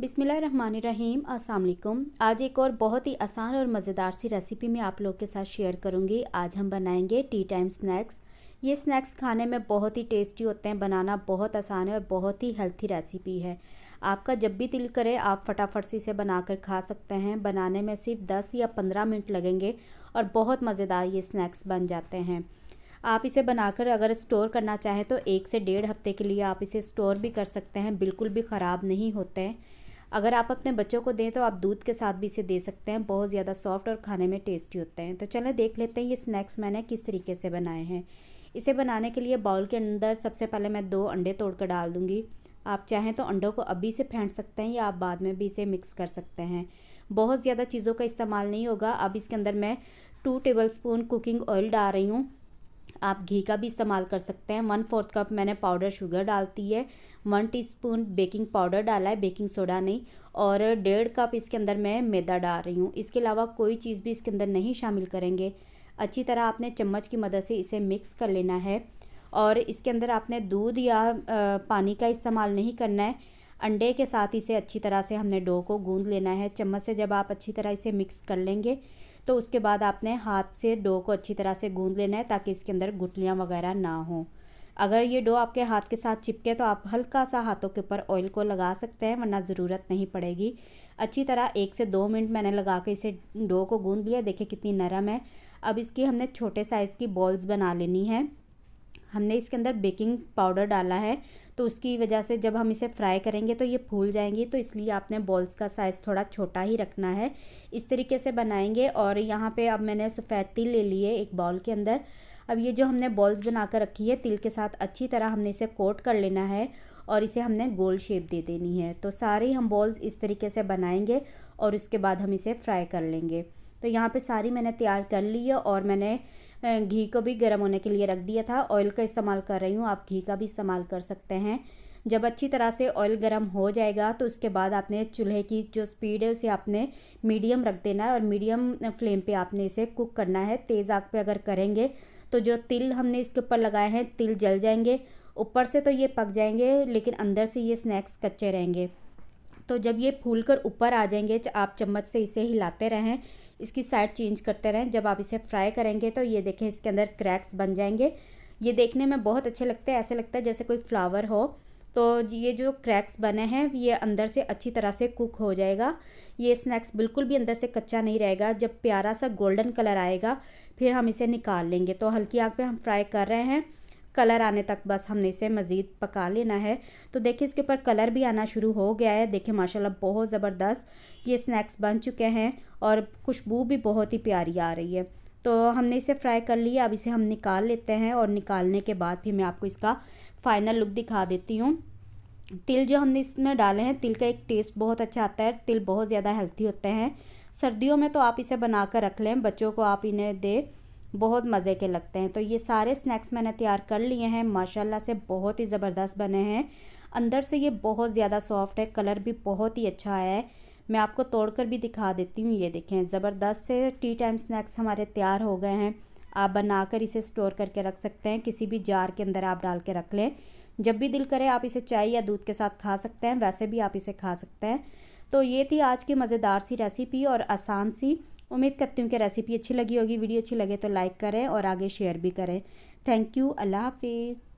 बिसमीम अस्सलाम आज एक और बहुत ही आसान और मज़ेदार सी रेसिपी मैं आप लोग के साथ शेयर करूँगी आज हम बनाएंगे टी टाइम स्नैक्स ये स्नैक्स खाने में बहुत ही टेस्टी होते हैं बनाना बहुत आसान है और बहुत ही हेल्थी रेसिपी है आपका जब भी दिल करे आप फटाफट से इसे बनाकर खा सकते हैं बनाने में सिर्फ दस या पंद्रह मिनट लगेंगे और बहुत मज़ेदार ये स्नैक्स बन जाते हैं आप इसे बनाकर अगर स्टोर करना चाहें तो एक से डेढ़ हफ्ते के लिए आप इसे स्टोर भी कर सकते हैं बिल्कुल भी ख़राब नहीं होते अगर आप अपने बच्चों को दें तो आप दूध के साथ भी इसे दे सकते हैं बहुत ज़्यादा सॉफ्ट और खाने में टेस्टी होते हैं तो चलें देख लेते हैं ये स्नैक्स मैंने किस तरीके से बनाए हैं इसे बनाने के लिए बाउल के अंदर सबसे पहले मैं दो अंडे तोड़ कर डाल दूँगी आप चाहें तो अंडों को अभी से फेंट सकते हैं या आप बाद में भी इसे मिक्स कर सकते हैं बहुत ज़्यादा चीज़ों का इस्तेमाल नहीं होगा अब इसके अंदर मैं two tablespoon cooking oil डाल रही हूँ आप घी का भी इस्तेमाल कर सकते हैं वन फोर्थ कप मैंने पाउडर शुगर डालती है वन टीस्पून बेकिंग पाउडर डाला है बेकिंग सोडा नहीं और डेढ़ कप इसके अंदर मैं मैदा डाल रही हूँ इसके अलावा कोई चीज़ भी इसके अंदर नहीं शामिल करेंगे अच्छी तरह आपने चम्मच की मदद से इसे मिक्स कर लेना है और इसके अंदर आपने दूध या पानी का इस्तेमाल नहीं करना है अंडे के साथ इसे अच्छी तरह से हमने डो को गूँध लेना है चम्मच से जब आप अच्छी तरह इसे मिक्स कर लेंगे तो उसके बाद आपने हाथ से डो को अच्छी तरह से गूंद लेना है ताकि इसके अंदर गुटलियाँ वगैरह ना हों अगर ये डो आपके हाथ के साथ चिपके तो आप हल्का सा हाथों के ऊपर ऑयल को लगा सकते हैं वरना ज़रूरत नहीं पड़ेगी अच्छी तरह एक से दो मिनट मैंने लगा के इसे डो को गूंद लिया देखिए कितनी नरम है अब इसकी हमने छोटे साइज़ की बॉल्स बना लेनी है हमने इसके अंदर बेकिंग पाउडर डाला है तो उसकी वजह से जब हम इसे फ्राई करेंगे तो ये फूल जाएंगी तो इसलिए आपने बॉल्स का साइज़ थोड़ा छोटा ही रखना है इस तरीके से बनाएंगे और यहाँ पे अब मैंने सफ़ेद तिल ले लिए एक बॉल के अंदर अब ये जो हमने बॉल्स बना कर रखी है तिल के साथ अच्छी तरह हमने इसे कोट कर लेना है और इसे हमने गोल शेप दे देनी है तो सारे हम बॉल्स इस तरीके से बनाएंगे और उसके बाद हम इसे फ्राई कर लेंगे तो यहाँ पे सारी मैंने तैयार कर ली है और मैंने घी को भी गर्म होने के लिए रख दिया था ऑयल का इस्तेमाल कर रही हूँ आप घी का भी इस्तेमाल कर सकते हैं जब अच्छी तरह से ऑयल गर्म हो जाएगा तो उसके बाद आपने चूल्हे की जो स्पीड है उसे आपने मीडियम रख देना है और मीडियम फ्लेम पे आपने इसे कुक करना है तेज़ आग पे अगर करेंगे तो जो तिल हमने इसके ऊपर लगाए हैं तिल जल जाएंगे ऊपर से तो ये पक जाएंगे लेकिन अंदर से ये स्नैक्स कच्चे रहेंगे तो जब ये फूल कर ऊपर आ जाएंगे आप चम्मच से इसे हिलाते रहें इसकी साइड चेंज करते रहें जब आप इसे फ्राई करेंगे तो ये देखें इसके अंदर क्रैक्स बन जाएंगे ये देखने में बहुत अच्छे लगते हैं ऐसे लगता है जैसे कोई फ्लावर हो तो ये जो क्रैक्स बने हैं ये अंदर से अच्छी तरह से कुक हो जाएगा ये स्नैक्स बिल्कुल भी अंदर से कच्चा नहीं रहेगा जब प्यारा सा गोल्डन कलर आएगा फिर हम इसे निकाल लेंगे तो हल्की आग पे हम फ्राई कर रहे हैं कलर आने तक बस हमने इसे मज़ीद पका लेना है तो देखिए इसके ऊपर कलर भी आना शुरू हो गया है देखिए माशाल्लाह बहुत ज़बरदस्त ये स्नैक्स बन चुके हैं और खुशबू भी बहुत ही प्यारी आ रही है तो हमने इसे फ्राई कर लिया अब इसे हम निकाल लेते हैं और निकालने के बाद भी मैं आपको इसका फ़ाइनल लुक दिखा देती हूँ तिल जो हमने इसमें डाले हैं तिल का एक टेस्ट बहुत अच्छा आता है तिल बहुत ज़्यादा हेल्थी होते हैं सर्दियों में तो आप इसे बना कर रख लें बच्चों को आप इन्हें दें बहुत मज़े के लगते हैं तो ये सारे स्नैक्स मैंने तैयार कर लिए हैं माशाल्लाह से बहुत ही ज़बरदस्त बने हैं अंदर से ये बहुत ज़्यादा सॉफ्ट है कलर भी बहुत ही अच्छा आया है मैं आपको तोड़ कर भी दिखा देती हूँ ये देखें ज़बरदस्त से टी टाइम स्नैक्स हमारे तैयार हो गए हैं आप बनाकर इसे स्टोर करके रख सकते हैं किसी भी जार के अंदर आप डाल के रख लें जब भी दिल करे आप इसे चाय या दूध के साथ खा सकते हैं वैसे भी आप इसे खा सकते हैं तो ये थी आज की मज़ेदार सी रेसिपी और आसान सी उम्मीद करती हूँ कि रेसिपी अच्छी लगी होगी वीडियो अच्छी लगे तो लाइक करें और आगे शेयर भी करें थैंक यू अल्लाह हाफिज़